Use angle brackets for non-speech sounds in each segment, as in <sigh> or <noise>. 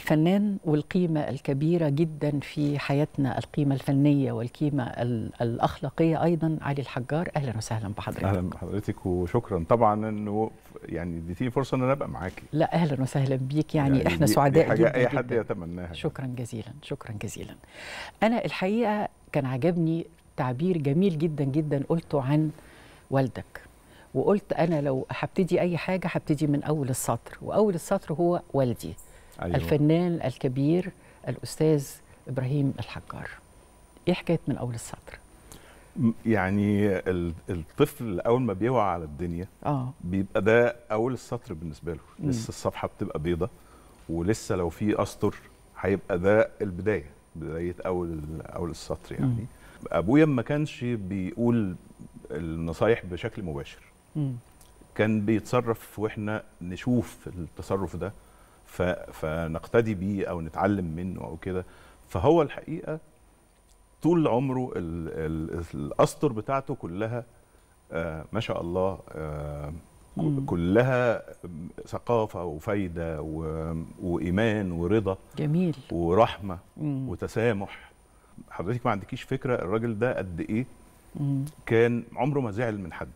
الفنان والقيمة الكبيرة جدا في حياتنا القيمة الفنية والقيمة الأخلاقية أيضا علي الحجار أهلا وسهلا بحضرتك أهلا بحضرتك وشكرا طبعا أنه يعني اديتيني فرصة أن أنا أبقى معاكي لا أهلا وسهلا بيك يعني, يعني إحنا سعداء دي حاجة أي حد يتمناها شكرا جزيلا شكرا جزيلا أنا الحقيقة كان عجبني تعبير جميل جدا جدا قلته عن والدك وقلت أنا لو هبتدي أي حاجة هبتدي من أول السطر وأول السطر هو والدي أيوه. الفنان الكبير الاستاذ ابراهيم الحجار ايه حكايه من اول السطر يعني الطفل اول ما بيوعى على الدنيا آه. بيبقى ده اول السطر بالنسبه له مم. لسه الصفحه بتبقى بيضه ولسه لو في اسطر هيبقى ده البدايه بدايه اول اول السطر يعني مم. ابويا ما كانش بيقول النصايح بشكل مباشر مم. كان بيتصرف واحنا نشوف التصرف ده فنقتدي بيه او نتعلم منه او كده فهو الحقيقه طول عمره الـ الـ الاسطر بتاعته كلها آه ما شاء الله آه كلها ثقافه وفايده وايمان ورضا جميل ورحمه مم. وتسامح حضرتك ما عندكيش فكره الراجل ده قد ايه مم. كان عمره ما زعل من حد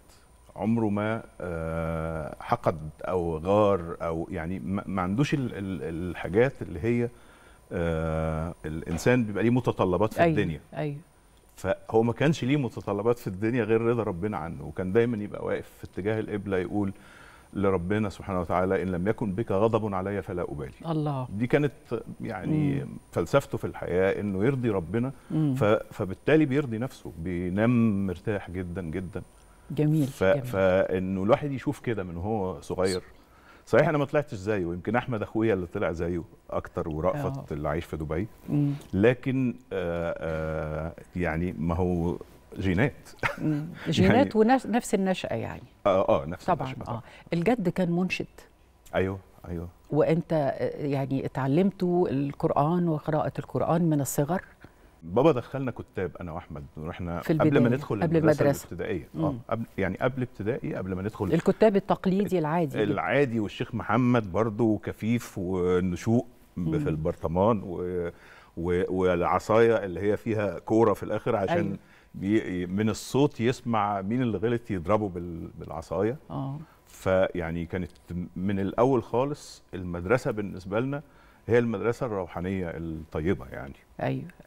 عمره ما آه، حقد او غار او يعني ما عندوش الحاجات اللي هي آه، الانسان بيبقى ليه متطلبات في أيوة الدنيا ايوه فهو ما كانش ليه متطلبات في الدنيا غير رضا ربنا عنه وكان دايما يبقى واقف في اتجاه القبله يقول لربنا سبحانه وتعالى ان لم يكن بك غضب علي فلا ابالي الله دي كانت يعني مم. فلسفته في الحياه انه يرضي ربنا مم. فبالتالي بيرضي نفسه بينام مرتاح جدا جدا جميل ف... جميل. فانه الواحد يشوف كده من هو صغير صحيح انا ما طلعتش زيه يمكن احمد اخويا اللي طلع زيه اكتر ورأفت أوه. اللي عايش في دبي لكن آآ آه، آآ آه، يعني ما هو جينات <laughs> يعني جينات يعني ونفس النشأة يعني اه اه نفس طبعا النشأة. اه الجد كان منشد ايوه ايوه وانت آه، يعني اتعلمتوا القرآن وقراءة القرآن من الصغر بابا دخلنا كتاب انا واحمد رحنا في البداية. قبل ما ندخل قبل المدرسه الابتدائيه اه قبل يعني قبل ابتدائي قبل ما ندخل الكتاب التقليدي العادي العادي والشيخ محمد برضه كفيف والنشوء مم. في البرطمان و... و... والعصايه اللي هي فيها كوره في الاخر عشان بي... أيوة. من الصوت يسمع مين اللي غلط يضربه بال... بالعصايه اه فيعني كانت من الاول خالص المدرسه بالنسبه لنا هي المدرسه الروحانيه الطيبه يعني ايوه, أيوة.